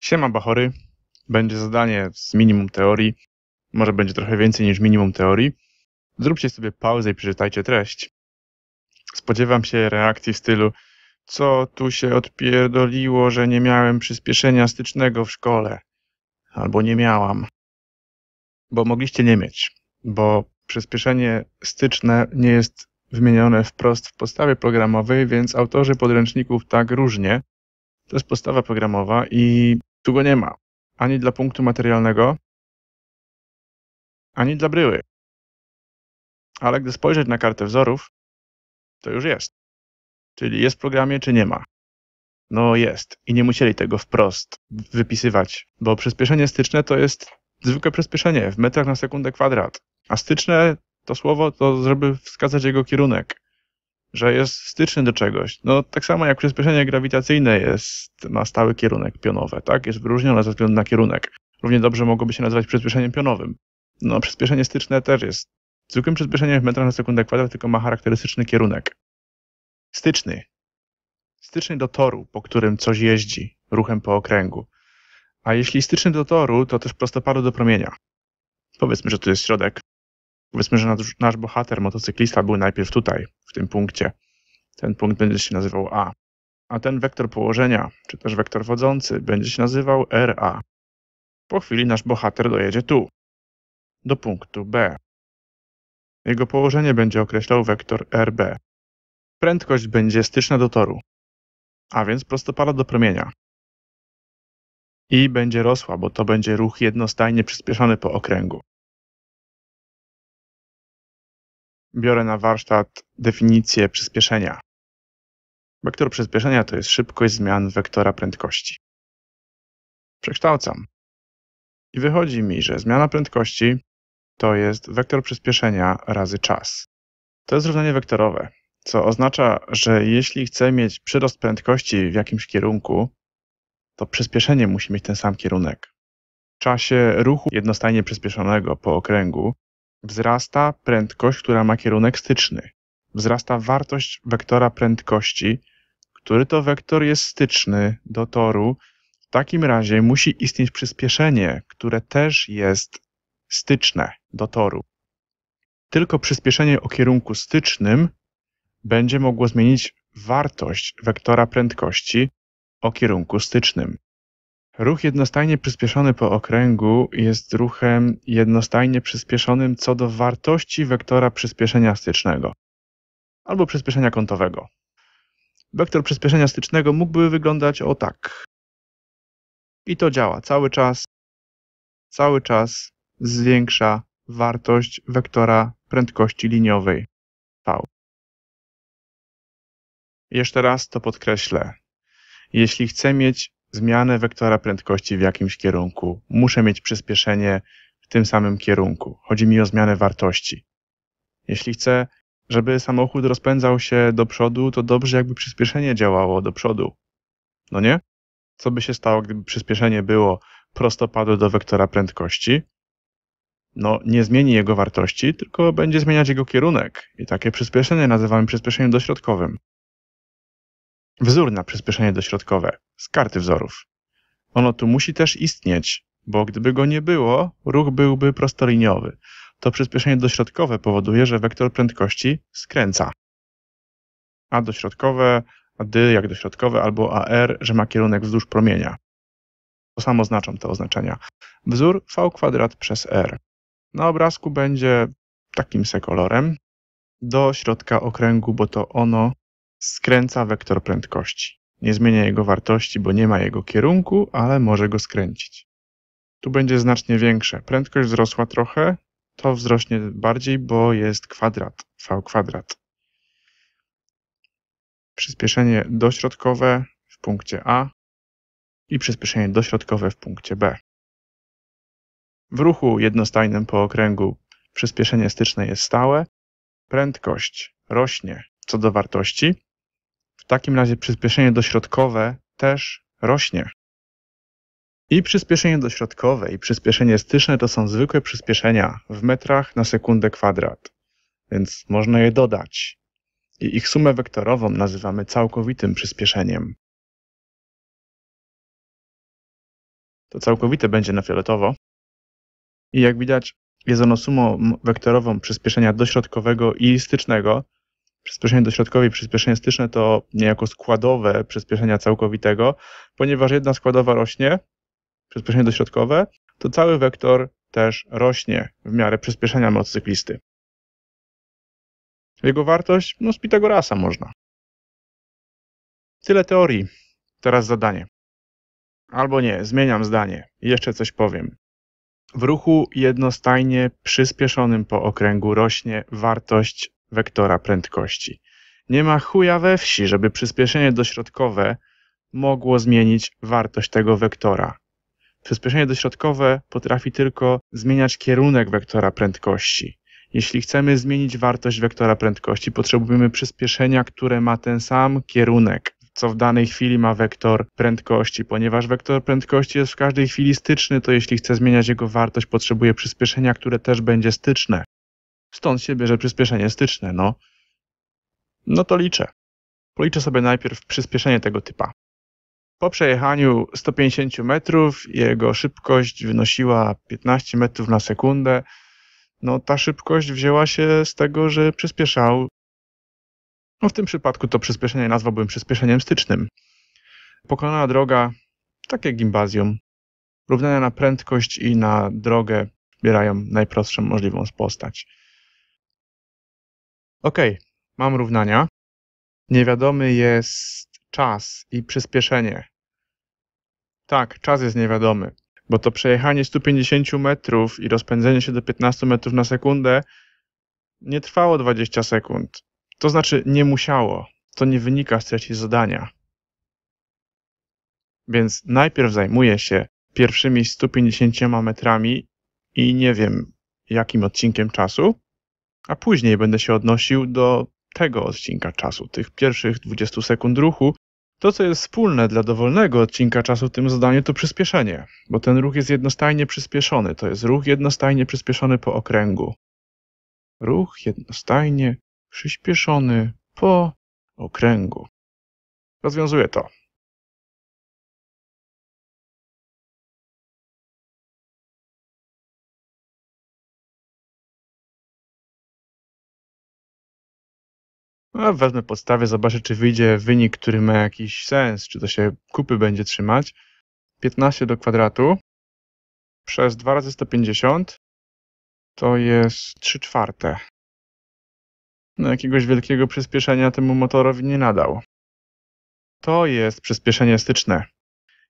Siema Bachory. Będzie zadanie z minimum teorii. Może będzie trochę więcej niż minimum teorii. Zróbcie sobie pauzę i przeczytajcie treść. Spodziewam się reakcji w stylu co tu się odpierdoliło, że nie miałem przyspieszenia stycznego w szkole. Albo nie miałam. Bo mogliście nie mieć. Bo przyspieszenie styczne nie jest wymienione wprost w podstawie programowej, więc autorzy podręczników tak różnie. To jest podstawa programowa i tu go nie ma. Ani dla punktu materialnego, ani dla bryły. Ale gdy spojrzeć na kartę wzorów, to już jest. Czyli jest w programie, czy nie ma. No jest. I nie musieli tego wprost wypisywać, bo przyspieszenie styczne to jest zwykłe przyspieszenie w metrach na sekundę kwadrat. A styczne to słowo to, żeby wskazać jego kierunek że jest styczny do czegoś. No tak samo jak przyspieszenie grawitacyjne jest, ma stały kierunek pionowe, tak? Jest wyróżnione ze względu na kierunek. Równie dobrze mogłoby się nazywać przyspieszeniem pionowym. No przyspieszenie styczne też jest zwykłym przyspieszeniem w metrach na sekundę kwadrat, tylko ma charakterystyczny kierunek. Styczny. Styczny do toru, po którym coś jeździ ruchem po okręgu. A jeśli styczny do toru, to też prostopadu do promienia. Powiedzmy, że tu jest środek Powiedzmy, że nasz, nasz bohater, motocyklista, był najpierw tutaj, w tym punkcie. Ten punkt będzie się nazywał A. A ten wektor położenia, czy też wektor wodzący, będzie się nazywał RA. Po chwili nasz bohater dojedzie tu, do punktu B. Jego położenie będzie określał wektor RB. Prędkość będzie styczna do toru, a więc prostopada do promienia. I będzie rosła, bo to będzie ruch jednostajnie przyspieszony po okręgu. biorę na warsztat definicję przyspieszenia. Wektor przyspieszenia to jest szybkość zmian wektora prędkości. Przekształcam. I wychodzi mi, że zmiana prędkości to jest wektor przyspieszenia razy czas. To jest równanie wektorowe, co oznacza, że jeśli chcę mieć przyrost prędkości w jakimś kierunku, to przyspieszenie musi mieć ten sam kierunek. W czasie ruchu jednostajnie przyspieszonego po okręgu Wzrasta prędkość, która ma kierunek styczny. Wzrasta wartość wektora prędkości, który to wektor jest styczny do toru. W takim razie musi istnieć przyspieszenie, które też jest styczne do toru. Tylko przyspieszenie o kierunku stycznym będzie mogło zmienić wartość wektora prędkości o kierunku stycznym. Ruch jednostajnie przyspieszony po okręgu jest ruchem jednostajnie przyspieszonym co do wartości wektora przyspieszenia stycznego albo przyspieszenia kątowego. Wektor przyspieszenia stycznego mógłby wyglądać o tak. I to działa cały czas. Cały czas zwiększa wartość wektora prędkości liniowej V. Jeszcze raz to podkreślę. Jeśli chcę mieć zmianę wektora prędkości w jakimś kierunku. Muszę mieć przyspieszenie w tym samym kierunku. Chodzi mi o zmianę wartości. Jeśli chcę, żeby samochód rozpędzał się do przodu, to dobrze, jakby przyspieszenie działało do przodu. No nie? Co by się stało, gdyby przyspieszenie było prostopadłe do wektora prędkości? No, nie zmieni jego wartości, tylko będzie zmieniać jego kierunek. I takie przyspieszenie nazywamy przyspieszeniem dośrodkowym. Wzór na przyspieszenie dośrodkowe z karty wzorów. Ono tu musi też istnieć, bo gdyby go nie było, ruch byłby prostoliniowy. To przyspieszenie dośrodkowe powoduje, że wektor prędkości skręca. A dośrodkowe, a dy jak dośrodkowe, albo AR, że ma kierunek wzdłuż promienia. To samo znaczą te oznaczenia. Wzór V kwadrat przez R. Na obrazku będzie takim se kolorem do środka okręgu, bo to ono Skręca wektor prędkości. Nie zmienia jego wartości, bo nie ma jego kierunku, ale może go skręcić. Tu będzie znacznie większe. Prędkość wzrosła trochę, to wzrośnie bardziej, bo jest kwadrat, v kwadrat. Przyspieszenie dośrodkowe w punkcie A i przyspieszenie dośrodkowe w punkcie B. W ruchu jednostajnym po okręgu przyspieszenie styczne jest stałe, prędkość rośnie co do wartości, takim razie przyspieszenie dośrodkowe też rośnie. I przyspieszenie dośrodkowe i przyspieszenie styczne to są zwykłe przyspieszenia w metrach na sekundę kwadrat, więc można je dodać. I ich sumę wektorową nazywamy całkowitym przyspieszeniem. To całkowite będzie na fioletowo. I jak widać, jest ono sumą wektorową przyspieszenia dośrodkowego i stycznego, przyspieszenie dośrodkowe przyspieszenie styczne to niejako składowe przyspieszenia całkowitego, ponieważ jedna składowa rośnie, przyspieszenie dośrodkowe, to cały wektor też rośnie w miarę przyspieszenia motocyklisty. Jego wartość? No z Pitagorasa można. Tyle teorii. Teraz zadanie. Albo nie, zmieniam zdanie. Jeszcze coś powiem. W ruchu jednostajnie przyspieszonym po okręgu rośnie wartość wektora prędkości. Nie ma chuja we wsi, żeby przyspieszenie dośrodkowe mogło zmienić wartość tego wektora. Przyspieszenie dośrodkowe potrafi tylko zmieniać kierunek wektora prędkości. Jeśli chcemy zmienić wartość wektora prędkości, potrzebujemy przyspieszenia, które ma ten sam kierunek, co w danej chwili ma wektor prędkości. Ponieważ wektor prędkości jest w każdej chwili styczny, to jeśli chcę zmieniać jego wartość, potrzebuję przyspieszenia, które też będzie styczne. Stąd się bierze przyspieszenie styczne, no. No to liczę. Policzę sobie najpierw przyspieszenie tego typa. Po przejechaniu 150 metrów jego szybkość wynosiła 15 metrów na sekundę. No ta szybkość wzięła się z tego, że przyspieszał. No w tym przypadku to przyspieszenie nazwałbym przyspieszeniem stycznym. Pokonana droga, tak jak gimbazjum, równania na prędkość i na drogę bierają najprostszą możliwą postać. Ok, mam równania. Niewiadomy jest czas i przyspieszenie. Tak, czas jest niewiadomy, bo to przejechanie 150 metrów i rozpędzenie się do 15 metrów na sekundę nie trwało 20 sekund. To znaczy nie musiało. To nie wynika z treści zadania. Więc najpierw zajmuję się pierwszymi 150 metrami i nie wiem, jakim odcinkiem czasu, a później będę się odnosił do tego odcinka czasu, tych pierwszych 20 sekund ruchu. To, co jest wspólne dla dowolnego odcinka czasu w tym zadaniu, to przyspieszenie, bo ten ruch jest jednostajnie przyspieszony. To jest ruch jednostajnie przyspieszony po okręgu. Ruch jednostajnie przyspieszony po okręgu. Rozwiązuję to. No, wezmę podstawę, zobaczę, czy wyjdzie wynik, który ma jakiś sens, czy to się kupy będzie trzymać. 15 do kwadratu przez 2 razy 150 to jest 3 czwarte. No, jakiegoś wielkiego przyspieszenia temu motorowi nie nadał. To jest przyspieszenie styczne.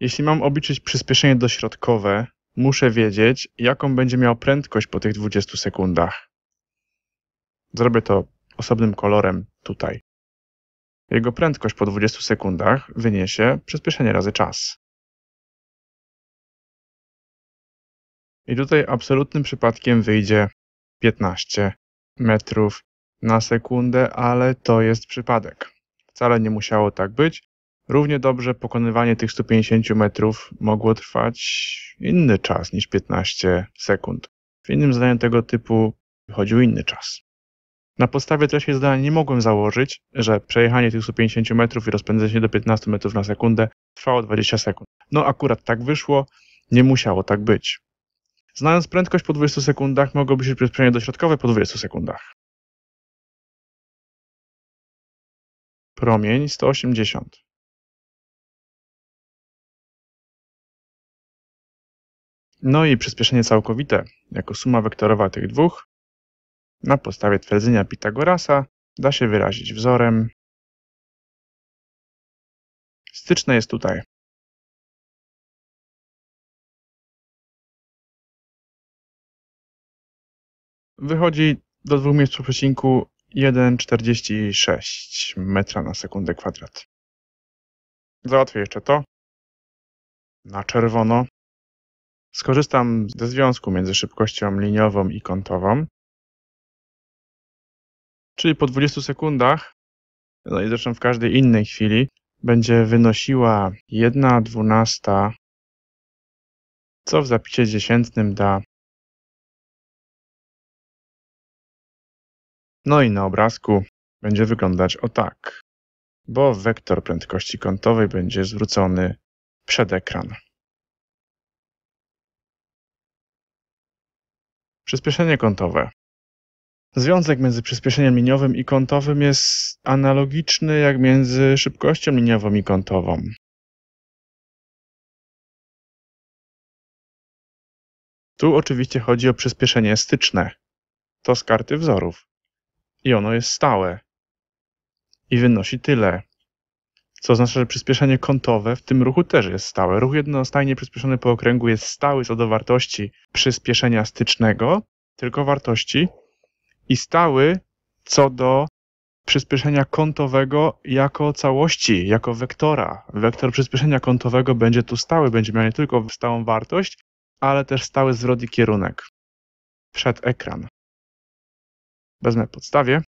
Jeśli mam obliczyć przyspieszenie dośrodkowe, muszę wiedzieć, jaką będzie miał prędkość po tych 20 sekundach. Zrobię to osobnym kolorem tutaj. Jego prędkość po 20 sekundach wyniesie przyspieszenie razy czas. I tutaj absolutnym przypadkiem wyjdzie 15 metrów na sekundę, ale to jest przypadek. Wcale nie musiało tak być. Równie dobrze pokonywanie tych 150 metrów mogło trwać inny czas niż 15 sekund. W innym zdaniu tego typu wychodził inny czas. Na podstawie treści zdania nie mogłem założyć, że przejechanie tych 150 metrów i rozpędzenie się do 15 metrów na sekundę trwało 20 sekund. No akurat tak wyszło, nie musiało tak być. Znając prędkość po 20 sekundach, mogłoby się przyspieszenie dośrodkowe po 20 sekundach. Promień 180. No i przyspieszenie całkowite, jako suma wektorowa tych dwóch, na podstawie twierdzenia Pitagorasa da się wyrazić wzorem. Styczne jest tutaj. Wychodzi do dwóch miejsc w przecinku 1,46 metra na sekundę kwadrat. Załatwię jeszcze to. Na czerwono. Skorzystam ze związku między szybkością liniową i kątową Czyli po 20 sekundach, no i zresztą w każdej innej chwili, będzie wynosiła 1 dwunasta, co w zapisie dziesiętnym da. No i na obrazku będzie wyglądać o tak, bo wektor prędkości kątowej będzie zwrócony przed ekran. Przyspieszenie kątowe Związek między przyspieszeniem liniowym i kątowym jest analogiczny jak między szybkością liniową i kątową. Tu oczywiście chodzi o przyspieszenie styczne. To z karty wzorów. I ono jest stałe. I wynosi tyle. Co oznacza, że przyspieszenie kątowe w tym ruchu też jest stałe. Ruch jednostajnie przyspieszony po okręgu jest stały co do wartości przyspieszenia stycznego, tylko wartości i stały co do przyspieszenia kątowego jako całości, jako wektora. Wektor przyspieszenia kątowego będzie tu stały, będzie miał nie tylko stałą wartość, ale też stały zwrot i kierunek przed ekran. Wezmę podstawie.